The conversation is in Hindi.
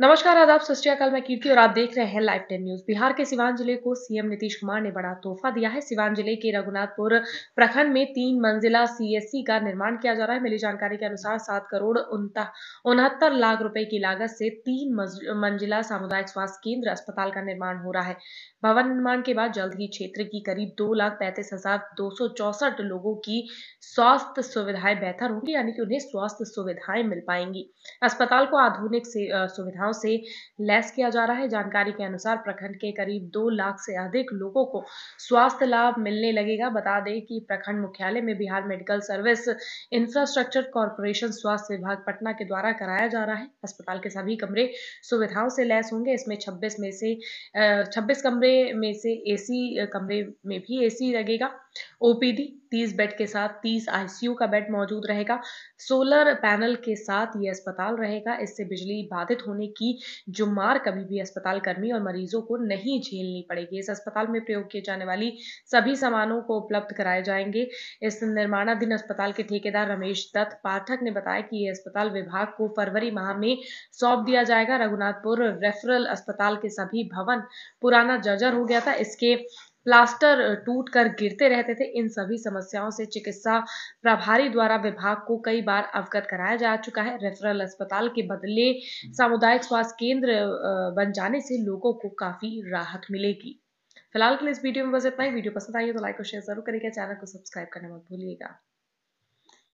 नमस्कार आदाब सत्याकाल मैं कीर्ति और आप देख रहे हैं लाइव टेन न्यूज बिहार के सिवान जिले को सीएम नीतीश कुमार ने बड़ा तोहफा दिया है सिवान जिले के रघुनाथपुर प्रखंड में तीन मंजिला सीएससी का निर्माण किया जा रहा है मिली जानकारी के अनुसार सात करोड़ उनहत्तर लाख रुपए की लागत से तीन मंजिला सामुदायिक स्वास्थ्य केंद्र अस्पताल का निर्माण हो रहा है भवन निर्माण के बाद जल्द ही क्षेत्र की करीब दो लाख पैंतीस हजार दो सौ चौसठ लोगों की स्वास्थ्य सुविधाएं बेहतर होंगी यानी कि उन्हें स्वास्थ्य सुविधाएं मिल पाएंगी अस्पताल को आधुनिक सुविधा सुझाव से लैस किया जा रहा है जानकारी के अनुसार प्रखंड के करीब दो लाख से अधिक लोगों को स्वास्थ्य लाभ मिलने लगेगा बता दें कि प्रखंड मुख्यालय में Bihar medical service infrastructure corporation स्वास्थ्य विभाग पटना के द्वारा कराया जा रहा है अस्पताल के सभी कमरे सुविधाओं से लैस होंगे इसमें छब्बीस में से छब्बीस कमरे में से ए कमरे में भी ए लगेगा ओपीडी तीस बेड के साथ तीस आईसीयू का बेड मौजूद रहेगा सोलर पैनल के साथ ये अस्पताल रहेगा इससे बिजली बाधित होने की जो मार कभी भी अस्पताल कर्मी और मरीजों को नहीं झेलनी पड़ेगी इस अस्पताल में प्रयोग किए जाने वाली सभी सामानों को उपलब्ध कराए जाएंगे इस निर्माणाधीन अस्पताल के ठेकेदार रमेश दत्त पाठक ने बताया कि ये अस्पताल विभाग को फरवरी माह में सौंप दिया जाएगा रघुनाथपुर रेफरल अस्पताल के सभी भवन पुराना जर्जर हो गया था इसके प्लास्टर टूट कर गिरते रहते थे इन सभी समस्याओं से चिकित्सा प्रभारी द्वारा विभाग को कई बार अवगत कराया जा चुका है रेफरल अस्पताल के बदले सामुदायिक स्वास्थ्य केंद्र बन जाने से लोगों को काफी राहत मिलेगी फिलहाल के लिए इस वीडियो में बस इतना ही वीडियो पसंद आई है तो लाइक और शेयर जरूर करेगा चैनल को सब्सक्राइब करना मत भूलिएगा